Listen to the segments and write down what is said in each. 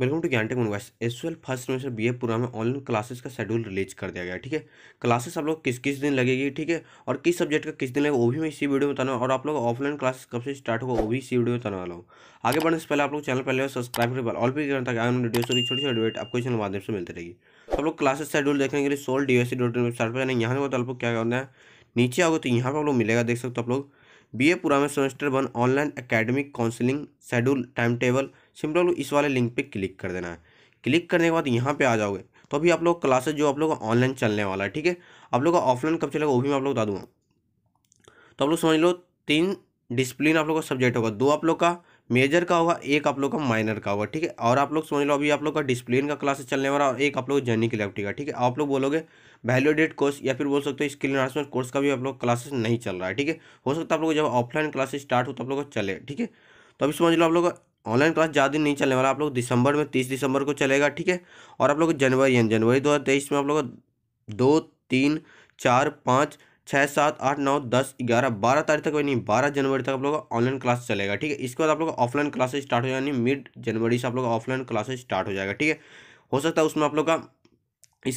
welcome to Gyantech universe S L first semester B A पुरा में online classes का schedule release कर दिया गया ठीक है क्लासेस आप लोग किस किस दिन लगेगी ठीक है और किस सब्जेक्ट का किस दिन लगेगा वो भी मैं इसी वीडियो में बताना और आप लोग ऑफलाइन क्लासेस कब से स्टार्ट होगा वो भी इसी वीडियो में बताने वाला हूँ आगे बढ़ने से पहले आप लोग चैनल पहले सब्सक्राइब करके ऑल भी करना ताकि आगे वीडियो छोटी छोटी अपडेट आपको चैनल माध्यम से मिलती रहेगी तो आप लोग क्लासेस शेड्यूल देखने के लिए SOL D S C dot in website पर यहाँ पर आप लोग क्या करना है नीचे आओगे तो यहाँ पर आप लोग मिलेगा देख सकते हो आप लोग बीए पूरा में semester one online academic counselling schedule time table simple लोग इस वाले लिंक पे क्लिक कर देना है क्लिक करने के बाद यहाँ पे आ जाओगे तो अभी आप लोग क्लासेस जो आप लोग का ऑनलाइन चलने वाला है ठीक है आप लोग का ऑफलाइन कब चलेगा वो भी मैं आप लोग बता दूंगा तो आप लोग समझ लो तीन डिसिप्लिन आप लोग का सब्जेक्ट होगा दो आप लोग का मेजर का होगा एक आप लोग का माइनर का होगा ठीक है और आप लोग समझ लो अभी आप लोग का डिसिप्लिन का क्लासेस चलने वाला और एक आप लोग जर्नी के लेफ्टी का ठीक है आप लोग बोलोगे वैल्यूडेड कोर्स या फिर बोल सकते हो स्किल इन्हांसमेंट कोर्स का भी आप लोग क्लासेस नहीं चल रहा है ठीक है हो सकता है आप लोग जब ऑफलाइन क्लासेस स्टार्ट हो तो आप लोग चले ठीक है तो अभी समझ लो आप लोग ऑनलाइन क्लास ज़्यादा दिन नहीं चलने वाला आप लोग दिसंबर में तीस दिसंबर को चलेगा ठीक है और आप लोग जनवरी जनवरी दो में आप लोग दो तीन चार पाँच छः सात आठ नौ दस ग्यारह बारह तारीख तक यानी बारह जनवरी तक आप लोग ऑनलाइन क्लास चलेगा ठीक है इसके बाद आप लोग ऑफलाइन क्लासेस स्टार्ट हो जाएगी मिड जनवरी से आप लोग ऑफलाइन क्लासेस स्टार्ट हो जाएगा ठीक है हो सकता है उसमें आप लोग का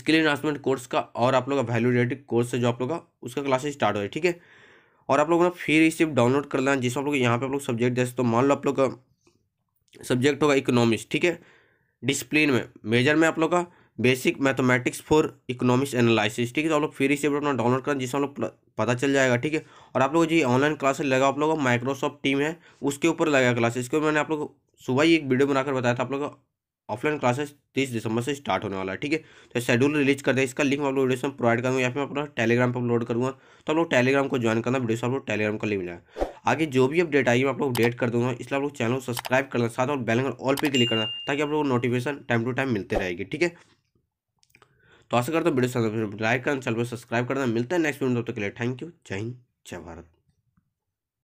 स्किल इन्हांसमेंट कोर्स का और आप लोग का वैल्यूडेटिव कोर्स है जो आप लोग का उसका क्लासेज स्टार्ट हो जाए ठीक है और आप लोग ना फिर सिर्फ डाउनलोड कर लेना जिसमें आप लोग यहाँ पे आप लोग सब्जेक्ट जैसे तो मान लो आप लोग का सब्जेक्ट होगा इकोनॉमिक्स ठीक है डिसिप्लिन में मेजर में आप लोग का basic mathematics for economics analysis ठीक है तो आप लोग फिर इसे अपना डाउनलोड करें जिससे हम लोग पता चल जाएगा ठीक है और आप लोग जी ऑनलाइन क्लासेस लगा आप लोगों का माइक्रोसॉफ्ट टीम है उसके ऊपर लगाया क्लासेस इसके मैंने आप लोग सुबह ही एक वीडियो बनाकर बताया था आप लोग का ऑफलाइन क्लासेस तीस दिसंबर से स्टार्ट होने वाला है ठीक है तो शेड्यूल रिलीज कर दे इसका लिंक आप लोग वीडियो प्रोवाइड करूँगा या फिर मैं अपना टेलीग्राम पर अपलोड करूँगा तो आप लोग टेलीग्राम को ज्वाइन करना वीडियो से आप लोग टेलीग्राम का लिंक मिला आगे जो भी अपडेट आएगी मैं आप लोग अपडेट कर दूँगा इसलिए आप लोग चैनल को सब्सक्राइब करना साथ और बेल ऑल पर क्लिक करना ताकि आप लोग को नोटिफिकेशन टाइम टू टाइम मिलते रहेगी ठीक है तो आशा करता हूँ वीडियो लाइक करना चैनल को सब्सक्राइब करना मिलता है नेक्स्ट वीडियो तब तक के लिए थैंक यू जय हिंद जय भारत